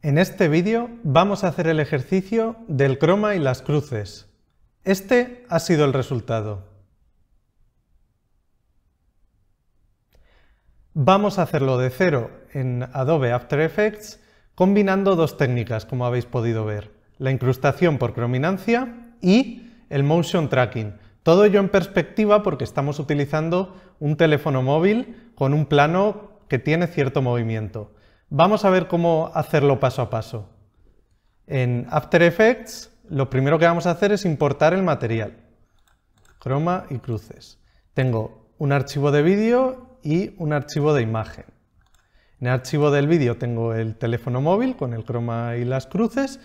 En este vídeo vamos a hacer el ejercicio del croma y las cruces. Este ha sido el resultado. Vamos a hacerlo de cero en Adobe After Effects combinando dos técnicas, como habéis podido ver, la incrustación por crominancia y el motion tracking. Todo ello en perspectiva porque estamos utilizando un teléfono móvil con un plano que tiene cierto movimiento. Vamos a ver cómo hacerlo paso a paso. En After Effects, lo primero que vamos a hacer es importar el material. Croma y cruces. Tengo un archivo de vídeo y un archivo de imagen. En el archivo del vídeo tengo el teléfono móvil con el croma y las cruces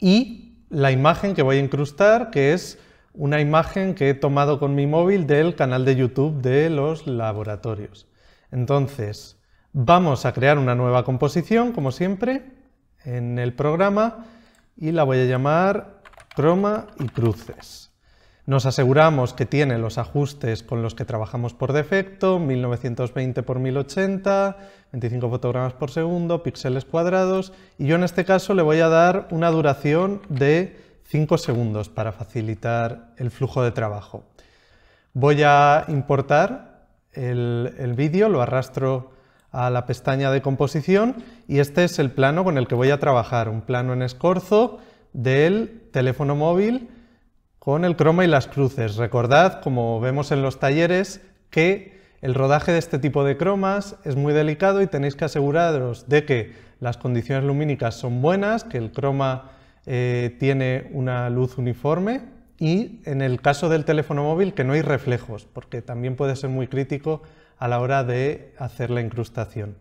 y la imagen que voy a incrustar, que es una imagen que he tomado con mi móvil del canal de YouTube de los laboratorios. Entonces, Vamos a crear una nueva composición, como siempre, en el programa y la voy a llamar croma y cruces. Nos aseguramos que tiene los ajustes con los que trabajamos por defecto, 1920 x 1080, 25 fotogramas por segundo, píxeles cuadrados, y yo en este caso le voy a dar una duración de 5 segundos para facilitar el flujo de trabajo. Voy a importar el, el vídeo, lo arrastro a la pestaña de composición y este es el plano con el que voy a trabajar, un plano en escorzo del teléfono móvil con el croma y las cruces. Recordad, como vemos en los talleres, que el rodaje de este tipo de cromas es muy delicado y tenéis que aseguraros de que las condiciones lumínicas son buenas, que el croma eh, tiene una luz uniforme y en el caso del teléfono móvil, que no hay reflejos, porque también puede ser muy crítico a la hora de hacer la incrustación.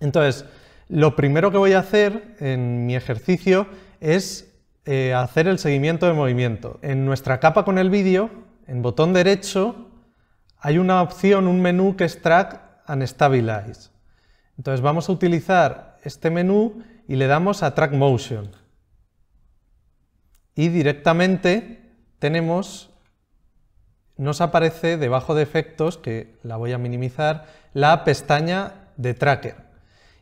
Entonces, lo primero que voy a hacer en mi ejercicio es eh, hacer el seguimiento de movimiento. En nuestra capa con el vídeo, en botón derecho, hay una opción, un menú que es Track and Stabilize. Entonces vamos a utilizar este menú y le damos a Track Motion. Y directamente tenemos, nos aparece debajo de efectos, que la voy a minimizar, la pestaña de tracker.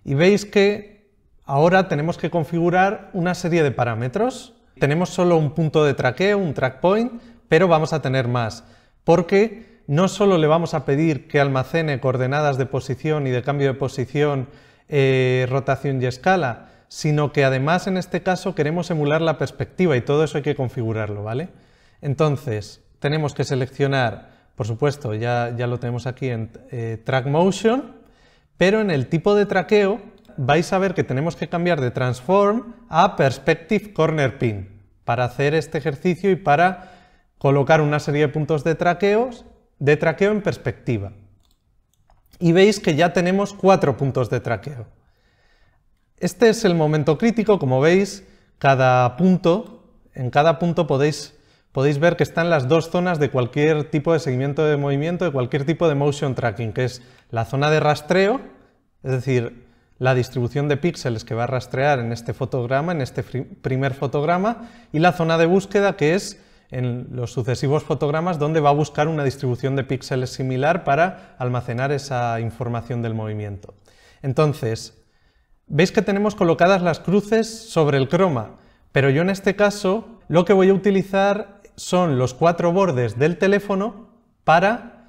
Y veis que ahora tenemos que configurar una serie de parámetros. Tenemos solo un punto de traqueo, un track point, pero vamos a tener más, porque no solo le vamos a pedir que almacene coordenadas de posición y de cambio de posición, eh, rotación y escala, sino que además en este caso queremos emular la perspectiva y todo eso hay que configurarlo, ¿vale? Entonces, tenemos que seleccionar, por supuesto, ya, ya lo tenemos aquí en eh, Track Motion, pero en el tipo de traqueo vais a ver que tenemos que cambiar de Transform a Perspective Corner Pin para hacer este ejercicio y para colocar una serie de puntos de, traqueos, de traqueo en perspectiva. Y veis que ya tenemos cuatro puntos de traqueo. Este es el momento crítico, como veis, cada punto, en cada punto podéis podéis ver que están las dos zonas de cualquier tipo de seguimiento de movimiento, de cualquier tipo de motion tracking, que es la zona de rastreo, es decir, la distribución de píxeles que va a rastrear en este fotograma, en este primer fotograma, y la zona de búsqueda, que es en los sucesivos fotogramas donde va a buscar una distribución de píxeles similar para almacenar esa información del movimiento. Entonces, veis que tenemos colocadas las cruces sobre el croma, pero yo en este caso lo que voy a utilizar son los cuatro bordes del teléfono para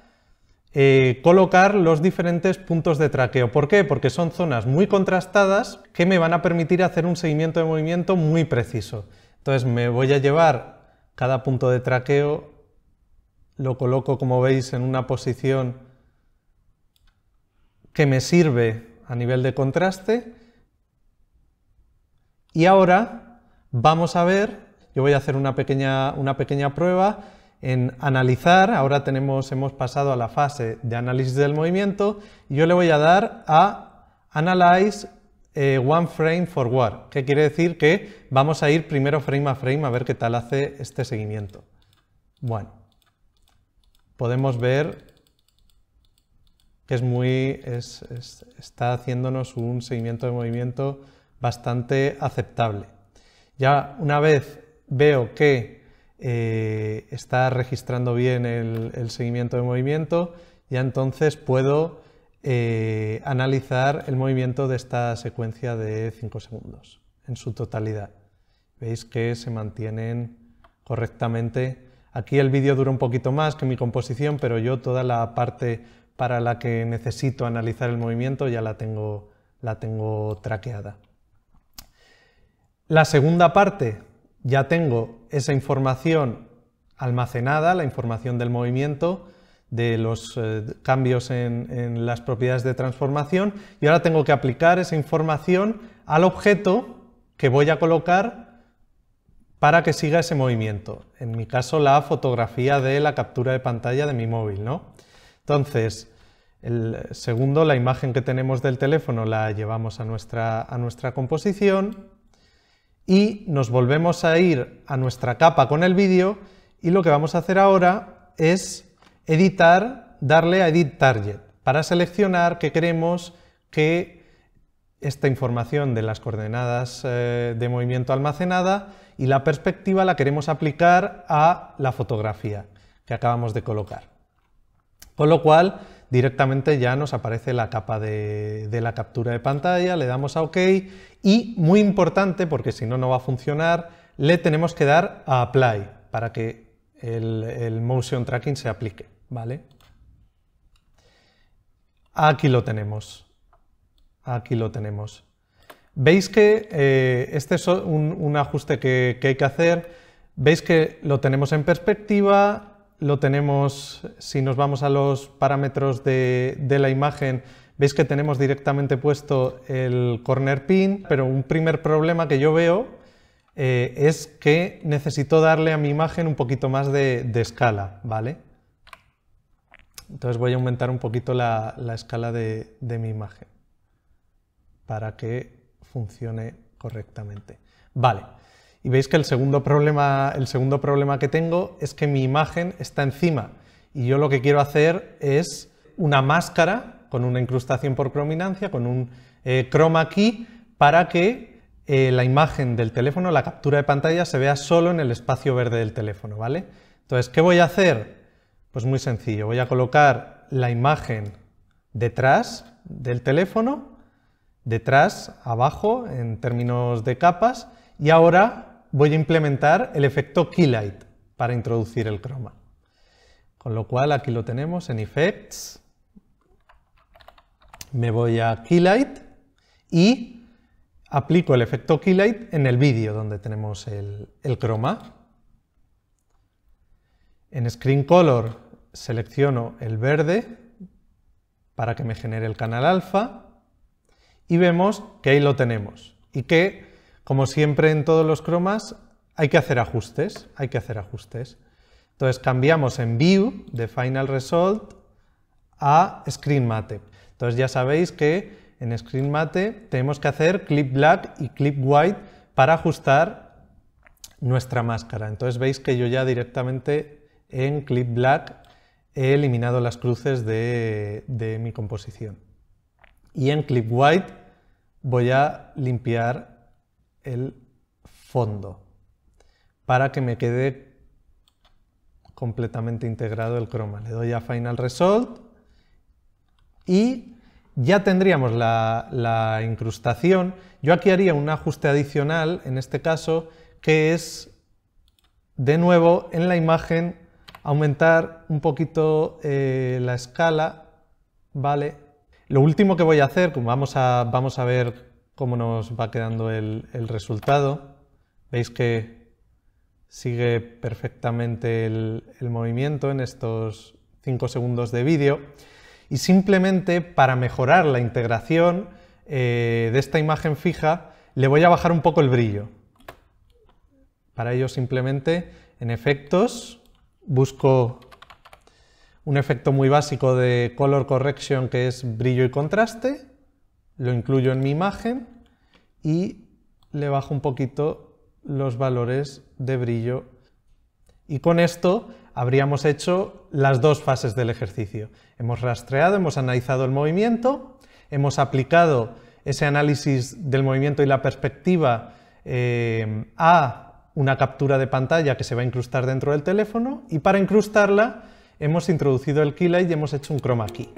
eh, colocar los diferentes puntos de traqueo. ¿Por qué? Porque son zonas muy contrastadas que me van a permitir hacer un seguimiento de movimiento muy preciso. Entonces me voy a llevar cada punto de traqueo, lo coloco como veis en una posición que me sirve a nivel de contraste y ahora vamos a ver yo voy a hacer una pequeña, una pequeña prueba en analizar, ahora tenemos, hemos pasado a la fase de análisis del movimiento, y yo le voy a dar a Analyze eh, One Frame Forward, que quiere decir que vamos a ir primero frame a frame a ver qué tal hace este seguimiento. Bueno, podemos ver que es muy, es, está haciéndonos un seguimiento de movimiento bastante aceptable. Ya una vez veo que eh, está registrando bien el, seguimiento de movimiento, ya entonces puedo eh, analizar el movimiento de esta secuencia de 5 segundos en su totalidad. Veis que se mantienen correctamente. Aquí el vídeo dura un poquito más que mi composición, pero yo toda la parte para la que necesito analizar el movimiento ya la tengo, la tengo traqueada. La segunda parte ya tengo esa información almacenada, la información del movimiento, de los eh, cambios en, las propiedades de transformación y ahora tengo que aplicar esa información al objeto que voy a colocar para que siga ese movimiento. En mi caso, la fotografía de la captura de pantalla de mi móvil. Entonces, el segundo, la imagen que tenemos del teléfono la llevamos a nuestra composición y nos volvemos a ir a nuestra capa con el vídeo y lo que vamos a hacer ahora es editar, darle a Edit Target para seleccionar que queremos que esta información de las coordenadas eh, de movimiento almacenada y la perspectiva la queremos aplicar a la fotografía que acabamos de colocar. Con lo cual directamente ya nos aparece la capa de, la captura de pantalla, le damos a OK y, muy importante, porque si no, no va a funcionar, le tenemos que dar a Apply para que el, motion tracking se aplique, ¿vale? Aquí lo tenemos, aquí lo tenemos. Veis que eh, este es un, ajuste que hay que hacer, veis que lo tenemos en perspectiva, lo tenemos, si nos vamos a los parámetros de, la imagen, veis que tenemos directamente puesto el corner pin, pero un primer problema que yo veo eh, es que necesito darle a mi imagen un poquito más de, escala, ¿vale? Entonces voy a aumentar un poquito la, escala de, de mi imagen para que funcione correctamente. Vale. Y veis que el segundo, problema, el segundo problema que tengo es que mi imagen está encima y yo lo que quiero hacer es una máscara con una incrustación por crominancia, con un eh, chroma para que eh, la imagen del teléfono, la captura de pantalla, se vea solo en el espacio verde del teléfono, ¿vale? Entonces, ¿qué voy a hacer? Pues muy sencillo, voy a colocar la imagen detrás del teléfono, detrás, abajo, en términos de capas, y ahora voy a implementar el efecto Keylight para introducir el croma. Con lo cual aquí lo tenemos en Effects, me voy a Keylight y aplico el efecto Keylight en el vídeo donde tenemos el, el croma. En Screen Color selecciono el verde para que me genere el canal alfa y vemos que ahí lo tenemos y que como siempre en todos los cromas, hay que hacer ajustes, hay que hacer ajustes. Entonces cambiamos en View de Final Result a Screen Mate. Entonces ya sabéis que en Screen Mate tenemos que hacer Clip Black y Clip White para ajustar nuestra máscara. Entonces veis que yo ya directamente en Clip Black he eliminado las cruces de, de mi composición. Y en Clip White voy a limpiar el fondo para que me quede completamente integrado el croma. Le doy a Final Result y ya tendríamos la, incrustación. Yo aquí haría un ajuste adicional, en este caso, que es, de nuevo, en la imagen aumentar un poquito eh, la escala, ¿vale? Lo último que voy a hacer, como vamos a, vamos a ver cómo nos va quedando el, resultado. Veis que sigue perfectamente el, movimiento en estos 5 segundos de vídeo. Y simplemente para mejorar la integración eh, de esta imagen fija, le voy a bajar un poco el brillo. Para ello simplemente en efectos busco un efecto muy básico de color correction que es brillo y contraste lo incluyo en mi imagen y le bajo un poquito los valores de brillo. Y con esto habríamos hecho las dos fases del ejercicio. Hemos rastreado, hemos analizado el movimiento, hemos aplicado ese análisis del movimiento y la perspectiva eh, a una captura de pantalla que se va a incrustar dentro del teléfono y para incrustarla hemos introducido el keylight y hemos hecho un chroma key.